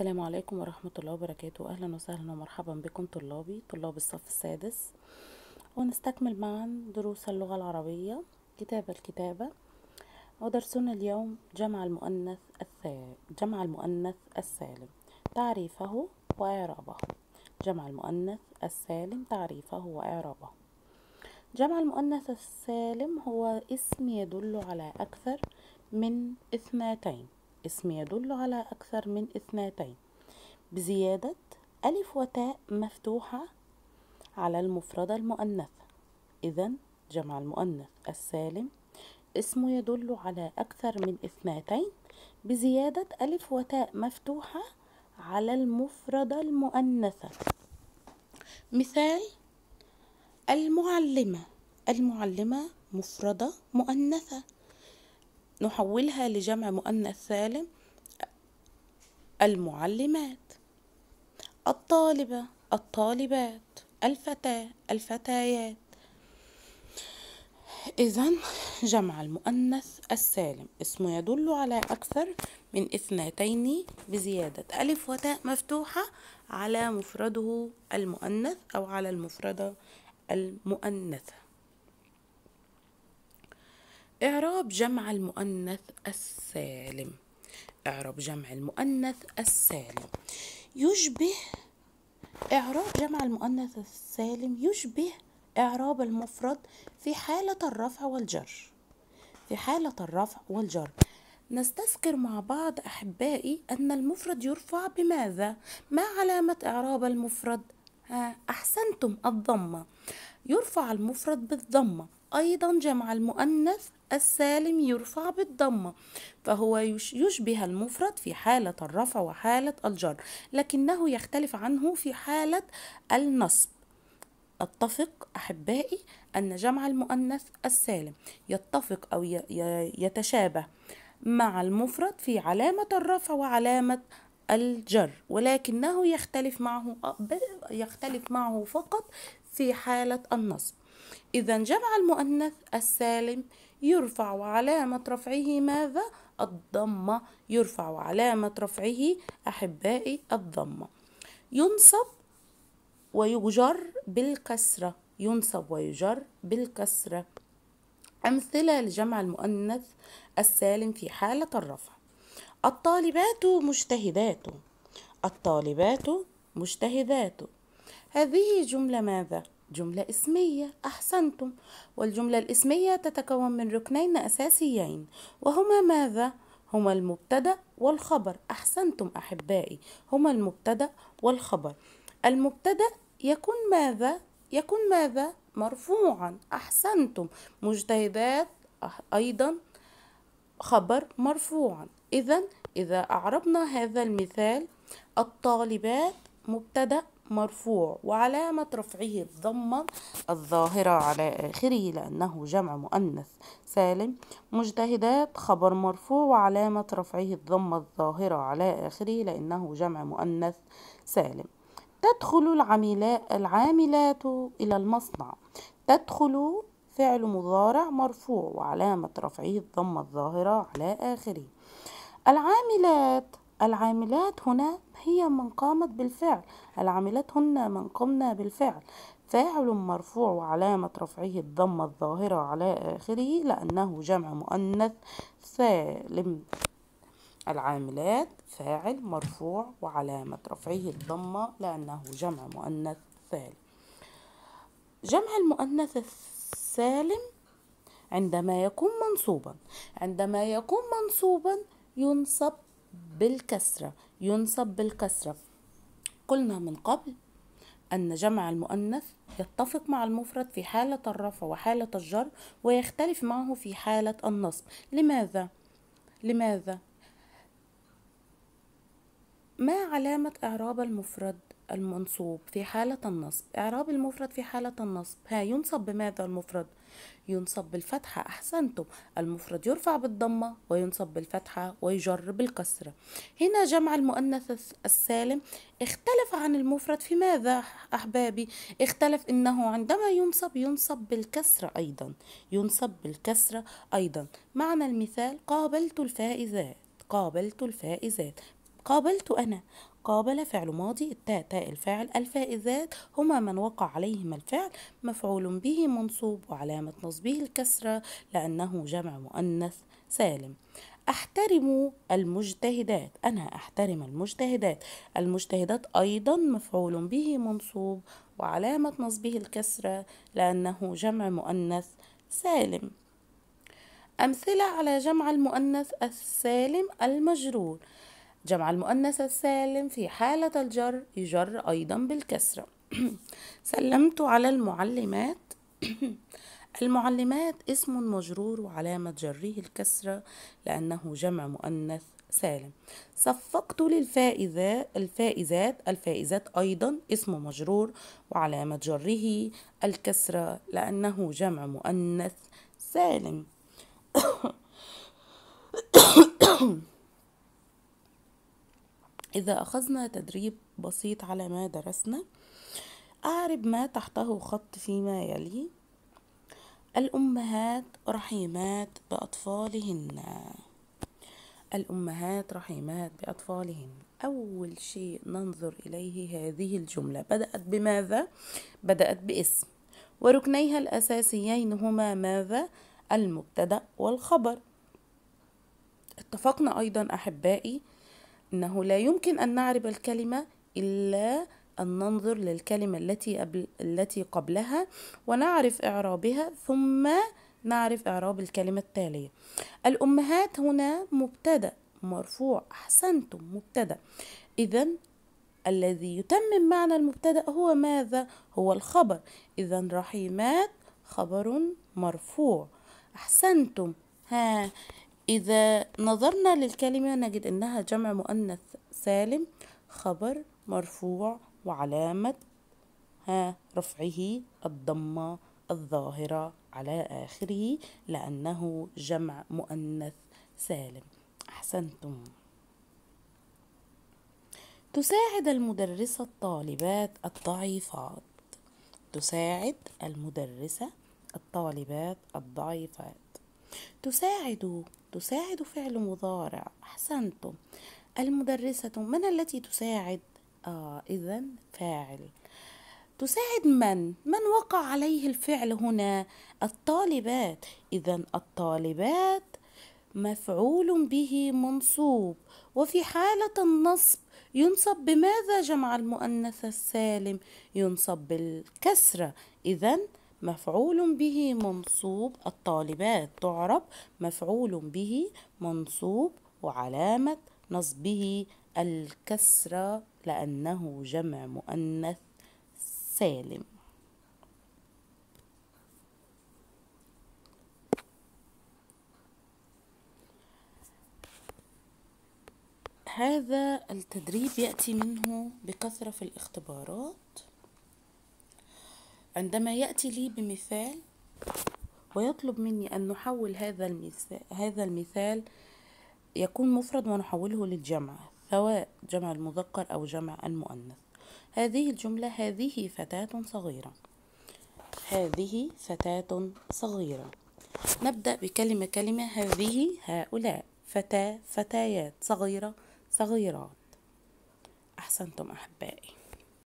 السلام عليكم ورحمة الله وبركاته أهلا وسهلا ومرحبا بكم طلابي طلاب الصف السادس ونستكمل معا دروس اللغة العربية كتاب الكتابة ودرسنا اليوم جمع المؤنث الثالث جمع المؤنث السالم تعريفه وإعرابه جمع المؤنث السالم تعريفه وإعرابه جمع المؤنث السالم هو اسم يدل على أكثر من اثنتين الاسم يدل على أكثر من اثنتين بزيادة ألف وتاء مفتوحة على المفردة المؤنثة إذا جمع المؤنث السالم اسم يدل على أكثر من اثنتين بزيادة ألف وتاء مفتوحة على المفردة المؤنثة مثال المعلمة المعلمة مفردة مؤنثة نحولها لجمع مؤنث سالم المعلمات الطالبة الطالبات الفتاة الفتيات إذا جمع المؤنث السالم اسمه يدل على أكثر من اثنتين بزيادة ألف وتاء مفتوحة على مفرده المؤنث أو على المفردة المؤنثة إعراب جمع المؤنث السالم إعراب جمع المؤنث السالم يشبه إعراب جمع المؤنث السالم يشبه إعراب المفرد في حالة الرفع والجر في حالة الرفع والجر نستذكر مع بعض أحبائي أن المفرد يرفع بماذا؟ ما علامة إعراب المفرد؟ ها أحسنتم الضمة يرفع المفرد بالضمة أيضا جمع المؤنث السالم يرفع بالضمة فهو يشبه المفرد في حالة الرفع وحالة الجر لكنه يختلف عنه في حالة النصب أتفق أحبائي أن جمع المؤنث السالم يتفق أو يتشابه مع المفرد في علامة الرفع وعلامة الجر ولكنه يختلف معه يختلف معه فقط في حالة النصب إذا جمع المؤنث السالم يرفع وعلامة رفعه ماذا؟ الضمة يرفع وعلامة رفعه أحبائي الضمة ينصب ويجر بالكسرة ينصب ويجر بالكسرة أمثلة لجمع المؤنث السالم في حالة الرفع الطالبات مجتهدات الطالبات مجتهدات هذه جملة ماذا؟ جملة اسمية أحسنتم والجملة الاسمية تتكون من ركنين أساسيين وهما ماذا؟ هما المبتدأ والخبر أحسنتم أحبائي هما المبتدأ والخبر المبتدأ يكون ماذا؟ يكون ماذا؟ مرفوعا أحسنتم مجتهدات أيضا خبر مرفوعا إذا إذا أعربنا هذا المثال الطالبات مبتدأ مرفوع وعلامة رفعه الضمة الظاهرة على آخره لأنه جمع مؤنث سالم مجتهدات خبر مرفوع وعلامة رفعه الضمة الظاهرة على آخره لأنه جمع مؤنث سالم تدخل العاملات العاملات إلى المصنع تدخل فعل مضارع مرفوع وعلامة رفعه الضمة الظاهرة على آخره العاملات العاملات هنا هي من قامت بالفعل العاملات هن من قمنا بالفعل فاعل مرفوع وعلامة رفعه الضمة الظاهرة على آخره لأنه جمع مؤنث سالم العاملات فاعل مرفوع وعلامة رفعه الضمة لأنه جمع مؤنث سالم جمع المؤنث السالم عندما يكون منصوبا عندما يكون منصوبا ينصب بالكسرة ينصب بالكسرة قلنا من قبل أن جمع المؤنث يتفق مع المفرد في حالة الرفع وحالة الجر ويختلف معه في حالة النصب لماذا؟ لماذا؟ ما علامة إعراب المفرد المنصوب في حالة النصب؟ إعراب المفرد في حالة النصب ها ينصب بماذا المفرد؟ ينصب بالفتحة أحسنتم المفرد يرفع بالضمة وينصب بالفتحة ويجر بالكسرة هنا جمع المؤنث السالم اختلف عن المفرد في ماذا أحبابي اختلف إنه عندما ينصب ينصب بالكسرة أيضا ينصب بالكسرة أيضا معنى المثال قابلت الفائزات قابلت الفائزات قابلت أنا قابل فعل ماضي التاء تاء الفاعل الفائزات هما من وقع عليهما الفعل مفعول به منصوب وعلامة نصبه الكسرة لأنه جمع مؤنث سالم أحترم المجتهدات أنا أحترم المجتهدات المجتهدات أيضا مفعول به منصوب وعلامة نصبه الكسرة لأنه جمع مؤنث سالم أمثلة على جمع المؤنث السالم المجرور جمع المؤنث السالم في حالة الجر يجر أيضا بالكسرة سلمت على المعلمات المعلمات اسم مجرور وعلامة جره الكسرة لأنه جمع مؤنث سالم صفقت للفائزة الفائزات الفائزات أيضا اسم مجرور وعلامة جره الكسرة لأنه جمع مؤنث سالم إذا أخذنا تدريب بسيط على ما درسنا أعرب ما تحته خط فيما يلي الأمهات رحيمات بأطفالهن الأمهات رحيمات بأطفالهن أول شيء ننظر إليه هذه الجملة بدأت بماذا؟ بدأت باسم وركنيها الأساسيين هما ماذا؟ المبتدأ والخبر اتفقنا أيضا أحبائي انه لا يمكن ان نعرب الكلمه الا أن ننظر للكلمة التي التي قبلها ونعرف إعرابها ثم نعرف إعراب الكلمة التالية الأمهات هنا مبتدأ مرفوع أحسنتم مبتدأ إذا الذي يتمم معنى المبتدأ هو ماذا؟ هو الخبر إذا رحيمات خبر مرفوع أحسنتم ها إذا نظرنا للكلمة نجد أنها جمع مؤنث سالم خبر مرفوع وعلامة ها رفعه الضمة الظاهرة على آخره لأنه جمع مؤنث سالم أحسنتم تساعد المدرسة الطالبات الضعيفات تساعد المدرسة الطالبات الضعيفات تساعد تساعد فعل مضارع أحسنتم المدرسة من التي تساعد آه إذا فاعل تساعد من من وقع عليه الفعل هنا الطالبات إذا الطالبات مفعول به منصوب وفي حالة النصب ينصب بماذا جمع المؤنث السالم ينصب بالكسرة إذا مفعول به منصوب الطالبات تعرب مفعول به منصوب وعلامة نصبه الكسرة لأنه جمع مؤنث سالم هذا التدريب يأتي منه بكثرة في الاختبارات عندما يأتي لي بمثال ويطلب مني أن نحول هذا المثال هذا المثال يكون مفرد ونحوله للجمع سواء جمع المذكر أو جمع المؤنث هذه الجملة هذه فتاة صغيرة هذه فتاة صغيرة نبدأ بكلمة كلمة هذه هؤلاء فتاة فتايات صغيرة صغيرات أحسنتم أحبائي